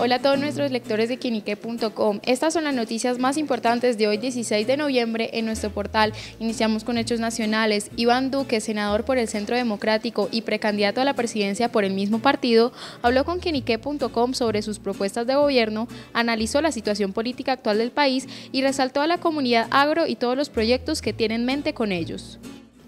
Hola a todos nuestros lectores de quinique.com. Estas son las noticias más importantes de hoy 16 de noviembre en nuestro portal. Iniciamos con hechos nacionales. Iván Duque, senador por el Centro Democrático y precandidato a la presidencia por el mismo partido, habló con quinique.com sobre sus propuestas de gobierno, analizó la situación política actual del país y resaltó a la comunidad agro y todos los proyectos que tiene en mente con ellos.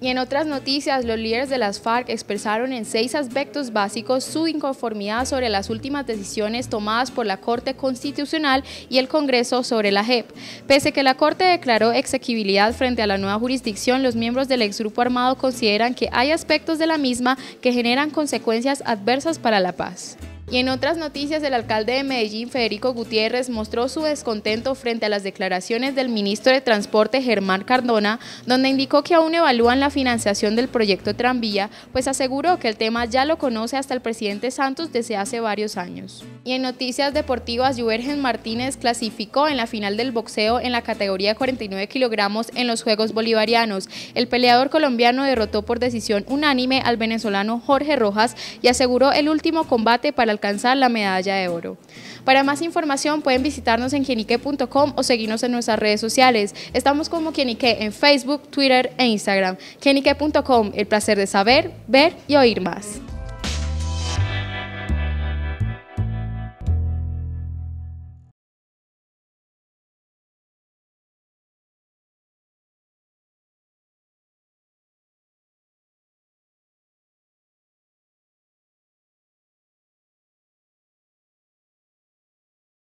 Y en otras noticias, los líderes de las FARC expresaron en seis aspectos básicos su inconformidad sobre las últimas decisiones tomadas por la Corte Constitucional y el Congreso sobre la JEP. Pese que la Corte declaró exequibilidad frente a la nueva jurisdicción, los miembros del exgrupo armado consideran que hay aspectos de la misma que generan consecuencias adversas para la paz. Y en otras noticias, el alcalde de Medellín, Federico Gutiérrez, mostró su descontento frente a las declaraciones del ministro de Transporte, Germán Cardona, donde indicó que aún evalúan la financiación del proyecto tranvía, pues aseguró que el tema ya lo conoce hasta el presidente Santos desde hace varios años. Y en noticias deportivas, Juergen Martínez clasificó en la final del boxeo en la categoría 49 kilogramos en los Juegos Bolivarianos. El peleador colombiano derrotó por decisión unánime al venezolano Jorge Rojas y aseguró el último combate para el alcanzar la medalla de oro. Para más información pueden visitarnos en quienique.com o seguirnos en nuestras redes sociales. Estamos como Quienique en Facebook, Twitter e Instagram. Quienique.com, el placer de saber, ver y oír más.